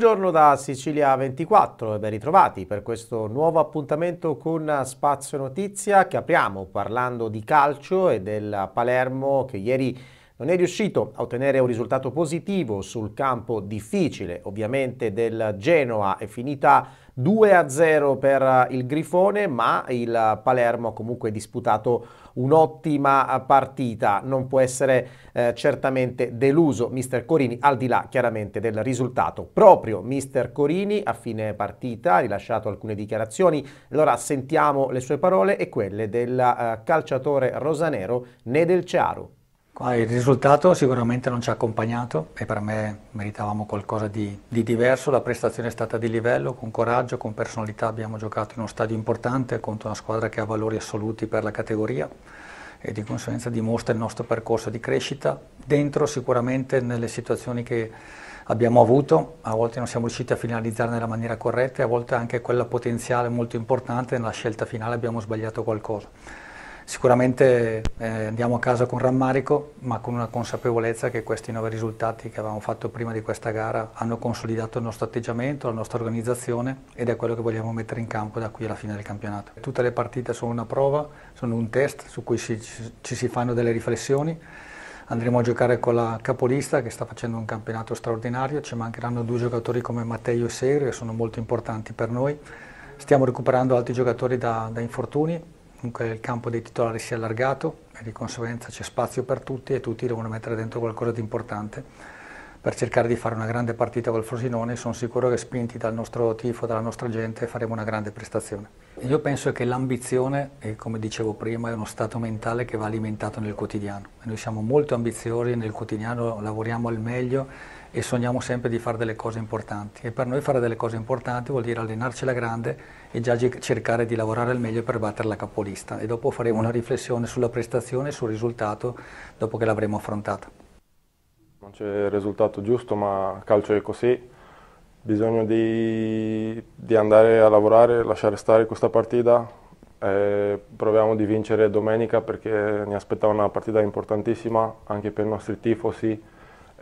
Buongiorno da Sicilia 24 e ben ritrovati per questo nuovo appuntamento con Spazio Notizia che apriamo parlando di calcio e del Palermo che ieri non è riuscito a ottenere un risultato positivo sul campo difficile ovviamente del Genoa è finita 2 a 0 per eh, il Grifone, ma il eh, Palermo ha comunque disputato un'ottima eh, partita, non può essere eh, certamente deluso mister Corini, al di là chiaramente del risultato. Proprio mister Corini a fine partita ha rilasciato alcune dichiarazioni, allora sentiamo le sue parole e quelle del eh, calciatore rosanero Nedel Ciaro. Il risultato sicuramente non ci ha accompagnato e per me meritavamo qualcosa di, di, diverso, la prestazione è stata di livello, con coraggio, con personalità abbiamo giocato in uno stadio importante contro una squadra che ha valori assoluti per la categoria e di conseguenza dimostra il nostro percorso di crescita. Dentro sicuramente nelle situazioni che abbiamo avuto, a volte non siamo riusciti a finalizzare nella maniera corretta e a volte anche quella potenziale molto importante nella scelta finale abbiamo sbagliato qualcosa Sicuramente eh, andiamo a casa con rammarico, ma con una consapevolezza che questi nove risultati che avevamo fatto prima di questa gara hanno consolidato il nostro atteggiamento, la nostra organizzazione ed è quello che vogliamo mettere in campo da qui alla fine del campionato. Tutte le partite sono una prova, sono un test su cui ci, ci si fanno delle riflessioni. Andremo a giocare con la capolista che sta facendo un campionato straordinario, ci mancheranno due giocatori come Matteo e Serio che sono molto importanti per noi. Stiamo recuperando altri giocatori da, da infortuni, Comunque il campo dei titolari si è allargato e di conseguenza c'è spazio per tutti e tutti devono mettere dentro qualcosa di importante per cercare di fare una grande partita col Frosinone. Sono sicuro che spinti dal nostro tifo, dalla nostra gente, faremo una grande prestazione. Io penso che l'ambizione, come dicevo prima, è uno stato mentale che va alimentato nel quotidiano. Noi siamo molto ambiziosi nel quotidiano, lavoriamo al meglio e sogniamo sempre di fare delle cose importanti e per noi fare delle cose importanti vuol dire allenarci alla grande e già cercare di lavorare al meglio per battere la capolista e dopo faremo una riflessione sulla prestazione e sul risultato dopo che l'avremo affrontata. Non c'è il risultato giusto ma calcio è così, bisogna di, di andare a lavorare, lasciare stare questa partita, eh, proviamo di vincere domenica perché ne aspettava una partita importantissima anche per i nostri tifosi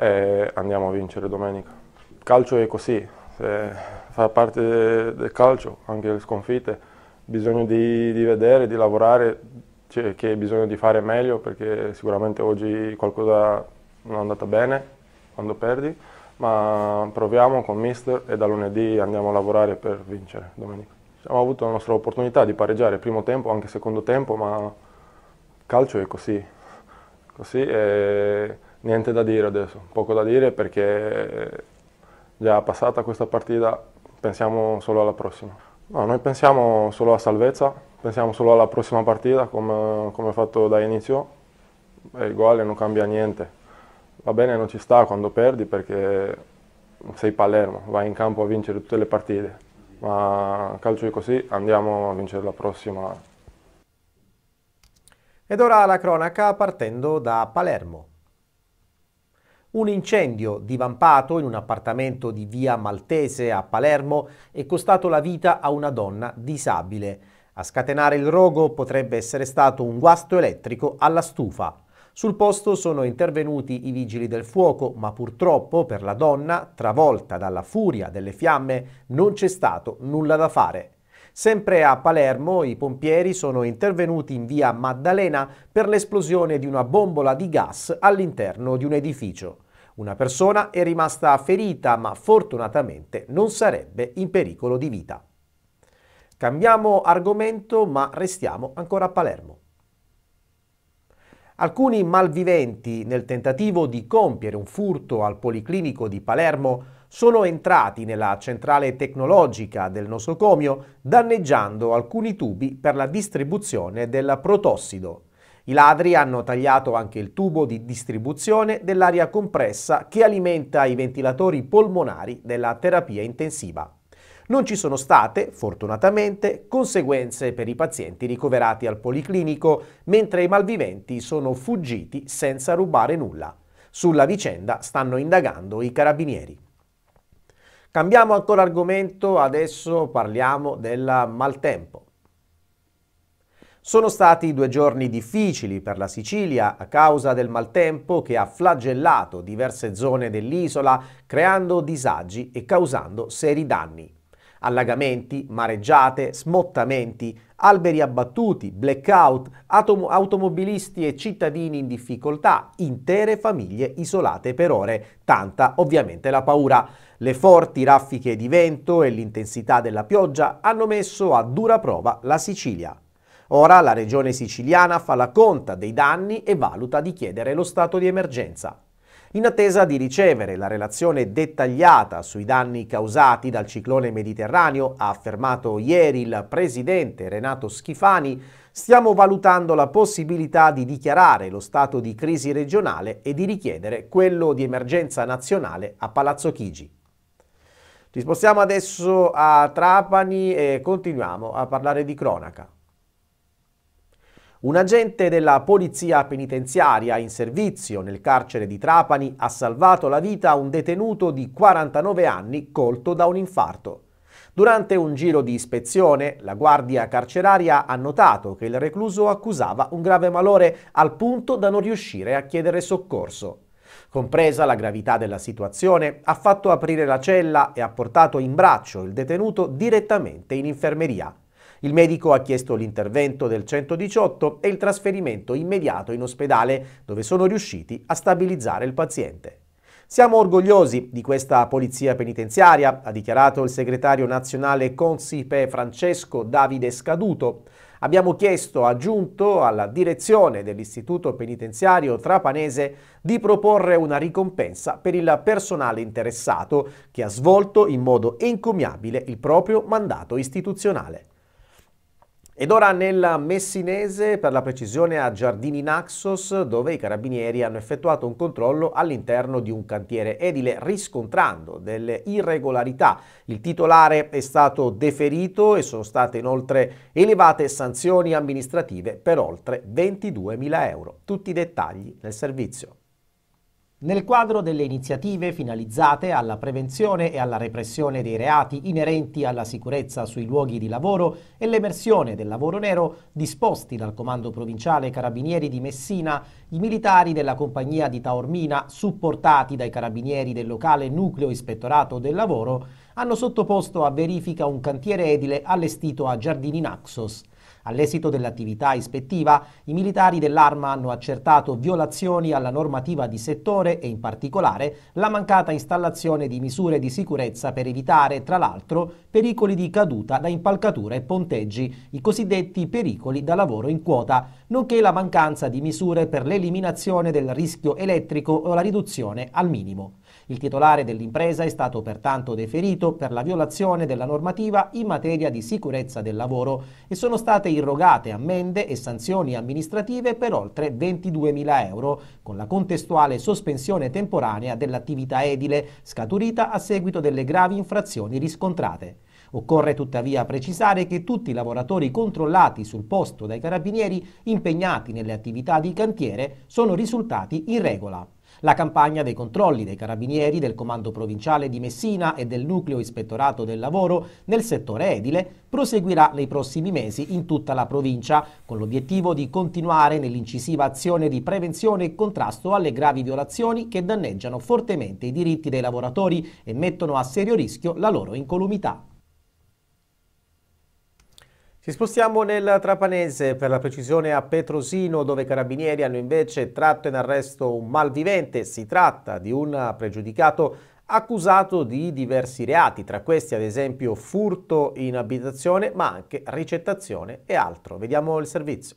e andiamo a vincere domenica. Il calcio è così, fa parte del calcio, anche le sconfitte, bisogna di, di vedere, di lavorare, cioè, che bisogna di fare meglio perché sicuramente oggi qualcosa non è andata bene quando perdi, ma proviamo con mister e da lunedì andiamo a lavorare per vincere domenica. Abbiamo avuto la nostra opportunità di pareggiare primo tempo, anche secondo tempo, ma calcio è così. così è Niente da dire adesso, poco da dire perché già passata questa partita pensiamo solo alla prossima. No, noi pensiamo solo a salvezza, pensiamo solo alla prossima partita come, come fatto da inizio. Il gol non cambia niente. Va bene, non ci sta quando perdi perché sei Palermo, vai in campo a vincere tutte le partite. Ma calcio è così, andiamo a vincere la prossima. Ed ora la cronaca partendo da Palermo. Un incendio divampato in un appartamento di via Maltese a Palermo è costato la vita a una donna disabile. A scatenare il rogo potrebbe essere stato un guasto elettrico alla stufa. Sul posto sono intervenuti i vigili del fuoco, ma purtroppo per la donna, travolta dalla furia delle fiamme, non c'è stato nulla da fare. Sempre a Palermo i pompieri sono intervenuti in via Maddalena per l'esplosione di una bombola di gas all'interno di un edificio. Una persona è rimasta ferita ma fortunatamente non sarebbe in pericolo di vita. Cambiamo argomento ma restiamo ancora a Palermo. Alcuni malviventi nel tentativo di compiere un furto al Policlinico di Palermo sono entrati nella centrale tecnologica del nosocomio danneggiando alcuni tubi per la distribuzione del protossido. I ladri hanno tagliato anche il tubo di distribuzione dell'aria compressa che alimenta i ventilatori polmonari della terapia intensiva. Non ci sono state, fortunatamente, conseguenze per i pazienti ricoverati al policlinico, mentre i malviventi sono fuggiti senza rubare nulla. Sulla vicenda stanno indagando i carabinieri. Cambiamo ancora argomento, adesso parliamo del maltempo. Sono stati due giorni difficili per la Sicilia a causa del maltempo che ha flagellato diverse zone dell'isola creando disagi e causando seri danni allagamenti, mareggiate, smottamenti, alberi abbattuti, blackout, autom- automobilisti e cittadini in difficoltà, intere famiglie isolate per ore, tanta ovviamente la paura. Le forti raffiche di vento e l'intensità della pioggia hanno messo a dura prova la Sicilia. Ora la regione siciliana fa la conta dei danni e valuta di chiedere lo stato di emergenza in attesa di ricevere la relazione dettagliata sui danni causati dal ciclone mediterraneo, ha affermato ieri il presidente Renato Schifani, stiamo valutando la possibilità di dichiarare lo stato di crisi regionale e di richiedere quello di emergenza nazionale a Palazzo Chigi. Ci spostiamo adesso a Trapani e continuiamo a parlare di cronaca. Un agente della polizia penitenziaria in servizio nel carcere di Trapani ha salvato la vita a un detenuto di 49 anni colto da un infarto. Durante un giro di ispezione, la guardia carceraria ha notato che il recluso accusava un grave malore al punto da non riuscire a chiedere soccorso. Compresa la gravità della situazione, ha fatto aprire la cella e ha portato in braccio il detenuto direttamente in infermeria. Il medico ha chiesto l'intervento del 118 e il trasferimento immediato in ospedale dove sono riusciti a stabilizzare il paziente. Siamo orgogliosi di questa polizia penitenziaria, ha dichiarato il segretario nazionale Consipe Francesco Davide Scaduto. Abbiamo chiesto, aggiunto, alla direzione dell'istituto penitenziario trapanese di proporre una ricompensa per il personale interessato che ha svolto in modo encomiabile il proprio mandato istituzionale. Ed ora nel Messinese, per la precisione a Giardini Naxos, dove i carabinieri hanno effettuato un controllo all'interno di un cantiere edile riscontrando delle irregolarità. Il titolare è stato deferito e sono state inoltre elevate sanzioni amministrative per oltre 22.000 euro. Tutti i dettagli nel servizio. Nel quadro delle iniziative finalizzate alla prevenzione e alla repressione dei reati inerenti alla sicurezza sui luoghi di lavoro e l'emersione del lavoro nero disposti dal Comando Provinciale Carabinieri di Messina, i militari della compagnia di Taormina, supportati dai carabinieri del locale Nucleo Ispettorato del Lavoro, hanno sottoposto a verifica un cantiere edile allestito a Giardini Naxos. All'esito dell'attività ispettiva, i militari dell'Arma hanno accertato violazioni alla normativa di settore e in particolare la mancata installazione di misure di sicurezza per evitare, tra l'altro, pericoli di caduta da impalcature e ponteggi, i cosiddetti pericoli da lavoro in quota, nonché la mancanza di misure per l'eliminazione del rischio elettrico o la riduzione al minimo. Il titolare dell'impresa è stato pertanto deferito per la violazione della normativa in materia di sicurezza del lavoro e sono state irrogate ammende e sanzioni amministrative per oltre 22.000 euro, con la contestuale sospensione temporanea dell'attività edile, scaturita a seguito delle gravi infrazioni riscontrate. Occorre tuttavia precisare che tutti i lavoratori controllati sul posto dai carabinieri impegnati nelle attività di cantiere sono risultati in regola la campagna dei controlli dei carabinieri del Comando Provinciale di Messina e del Nucleo Ispettorato del Lavoro nel settore edile proseguirà nei prossimi mesi in tutta la provincia, con l'obiettivo di continuare nell'incisiva azione di prevenzione e contrasto alle gravi violazioni che danneggiano fortemente i diritti dei lavoratori e mettono a serio rischio la loro incolumità. Ci spostiamo nel Trapanese, per la precisione a Petrosino, dove i carabinieri hanno invece tratto in arresto un malvivente. Si tratta di un pregiudicato accusato di diversi reati, tra questi ad esempio furto in abitazione, ma anche ricettazione e altro. Vediamo il servizio.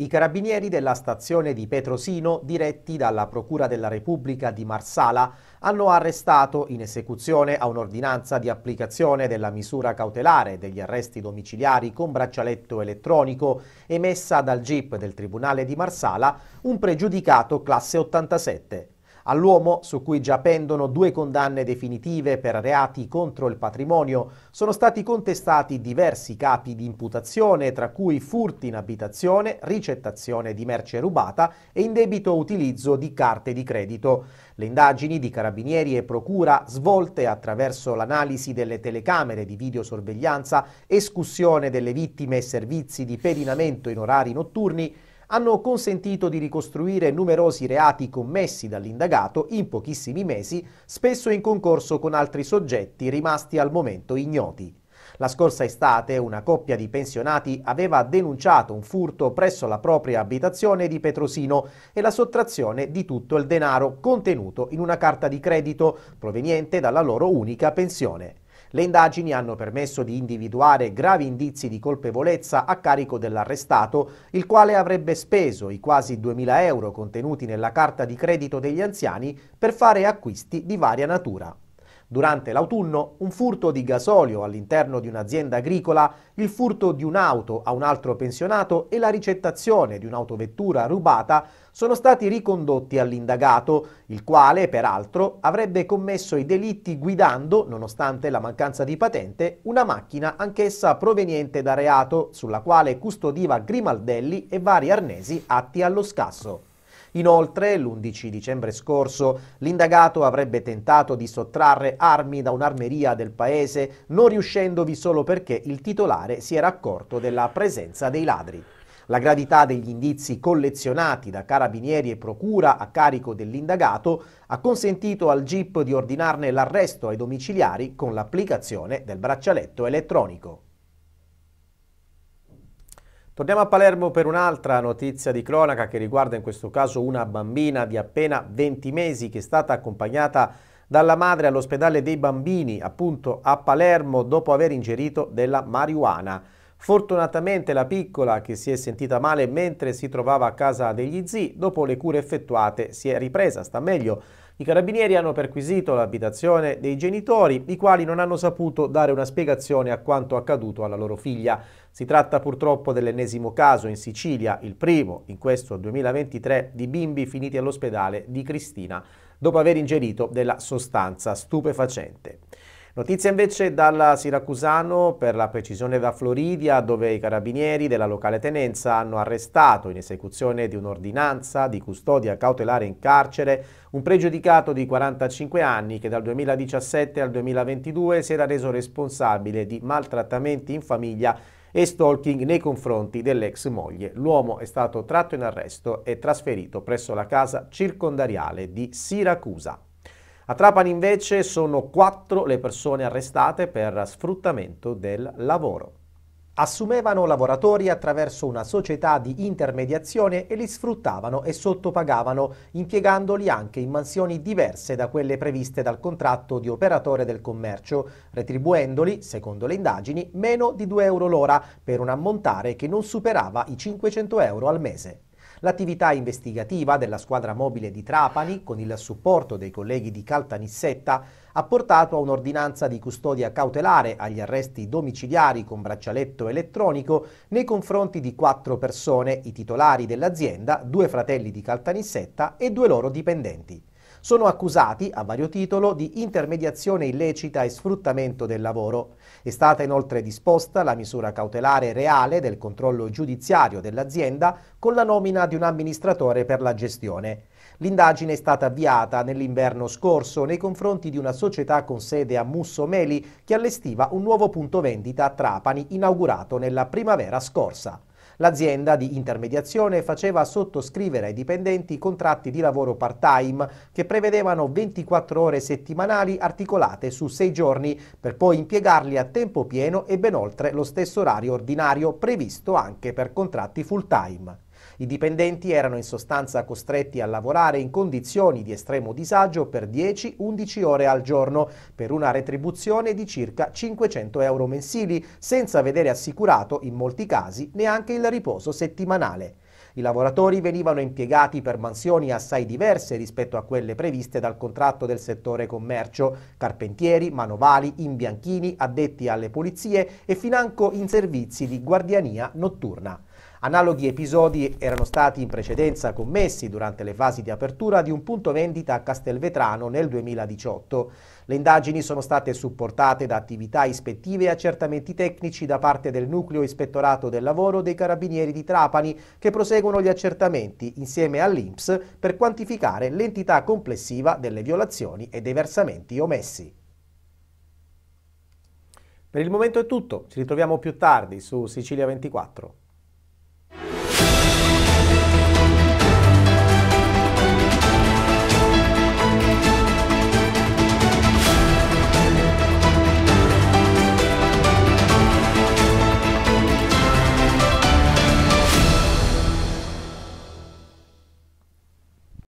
I carabinieri della stazione di Petrosino, diretti dalla Procura della Repubblica di Marsala, hanno arrestato, in esecuzione a un'ordinanza di applicazione della misura cautelare degli arresti domiciliari con braccialetto elettronico emessa dal GIP del Tribunale di Marsala, un pregiudicato classe 87. All'uomo, su cui già pendono due condanne definitive per reati contro il patrimonio, sono stati contestati diversi capi di imputazione, tra cui furti in abitazione, ricettazione di merce rubata e indebito utilizzo di carte di credito. Le indagini di carabinieri e procura svolte attraverso l'analisi delle telecamere di videosorveglianza, escussione delle vittime e servizi di pedinamento in orari notturni, hanno consentito di ricostruire numerosi reati commessi dall'indagato in pochissimi mesi, spesso in concorso con altri soggetti rimasti al momento ignoti. La scorsa estate una coppia di pensionati aveva denunciato un furto presso la propria abitazione di Petrosino e la sottrazione di tutto il denaro contenuto in una carta di credito proveniente dalla loro unica pensione. Le indagini hanno permesso di individuare gravi indizi di colpevolezza a carico dell'arrestato, il quale avrebbe speso i quasi 2.000 euro contenuti nella carta di credito degli anziani per fare acquisti di varia natura. Durante l'autunno un furto di gasolio all'interno di un'azienda agricola, il furto di un'auto a un altro pensionato e la ricettazione di un'autovettura rubata sono stati ricondotti all'indagato, il quale peraltro avrebbe commesso i delitti guidando, nonostante la mancanza di patente, una macchina anch'essa proveniente da reato, sulla quale custodiva grimaldelli e vari arnesi atti allo scasso. Inoltre, l'11 dicembre scorso, l'indagato avrebbe tentato di sottrarre armi da un'armeria del paese, non riuscendovi solo perché il titolare si era accorto della presenza dei ladri. La gravità degli indizi collezionati da carabinieri e procura a carico dell'indagato ha consentito al GIP di ordinarne l'arresto ai domiciliari con l'applicazione del braccialetto elettronico. Torniamo a Palermo per un'altra notizia di cronaca che riguarda in questo caso una bambina di appena 20 mesi che è stata accompagnata dalla madre all'ospedale dei bambini, appunto a Palermo, dopo aver ingerito della marijuana. Fortunatamente la piccola, che si è sentita male mentre si trovava a casa degli zii, dopo le cure effettuate si è ripresa, sta meglio, i carabinieri hanno perquisito l'abitazione dei genitori, i quali non hanno saputo dare una spiegazione a quanto accaduto alla loro figlia. Si tratta purtroppo dell'ennesimo caso in Sicilia, il primo in questo 2023 di bimbi finiti all'ospedale di Cristina dopo aver ingerito della sostanza stupefacente. Notizia invece dalla Siracusano, per la precisione da Floridia, dove i carabinieri della locale tenenza hanno arrestato, in esecuzione di un'ordinanza di custodia cautelare in carcere, un pregiudicato di 45 anni che dal 2017 al 2022 si era reso responsabile di maltrattamenti in famiglia e stalking nei confronti dell'ex moglie. L'uomo è stato tratto in arresto e trasferito presso la casa circondariale di Siracusa. A Trapani invece sono quattro le persone arrestate per sfruttamento del lavoro. Assumevano lavoratori attraverso una società di intermediazione e li sfruttavano e sottopagavano, impiegandoli anche in mansioni diverse da quelle previste dal contratto di operatore del commercio, retribuendoli, secondo le indagini, meno di 2 euro l'ora per un ammontare che non superava i 500 euro al mese. L'attività investigativa della squadra mobile di Trapani, con il supporto dei colleghi di Caltanissetta, ha portato a un'ordinanza di custodia cautelare agli arresti domiciliari con braccialetto elettronico nei confronti di quattro persone, i titolari dell'azienda, due fratelli di Caltanissetta e due loro dipendenti sono accusati, a vario titolo, di intermediazione illecita e sfruttamento del lavoro. È stata inoltre disposta la misura cautelare reale del controllo giudiziario dell'azienda con la nomina di un amministratore per la gestione. L'indagine è stata avviata nell'inverno scorso nei confronti di una società con sede a Musso Meli che allestiva un nuovo punto vendita a Trapani inaugurato nella primavera scorsa. L'azienda di intermediazione faceva sottoscrivere ai dipendenti contratti di lavoro part-time che prevedevano 24 ore settimanali articolate su 6 giorni per poi impiegarli a tempo pieno e ben oltre lo stesso orario ordinario previsto anche per contratti full-time. I dipendenti erano in sostanza costretti a lavorare in condizioni di estremo disagio per 10-11 ore al giorno, per una retribuzione di circa 500 euro mensili, senza vedere assicurato, in molti casi, neanche il riposo settimanale. I lavoratori venivano impiegati per mansioni assai diverse rispetto a quelle previste dal contratto del settore commercio, carpentieri, manovali, imbianchini, addetti alle pulizie e financo in servizi di guardiania notturna. Analoghi episodi erano stati in precedenza commessi durante le fasi di apertura di un punto vendita a Castelvetrano nel 2018. Le indagini sono state supportate da attività ispettive e accertamenti tecnici da parte del Nucleo Ispettorato del Lavoro dei Carabinieri di Trapani che proseguono gli accertamenti insieme all'INPS per quantificare l'entità complessiva delle violazioni e dei versamenti omessi. Per il momento è tutto, ci ritroviamo più tardi su Sicilia 24.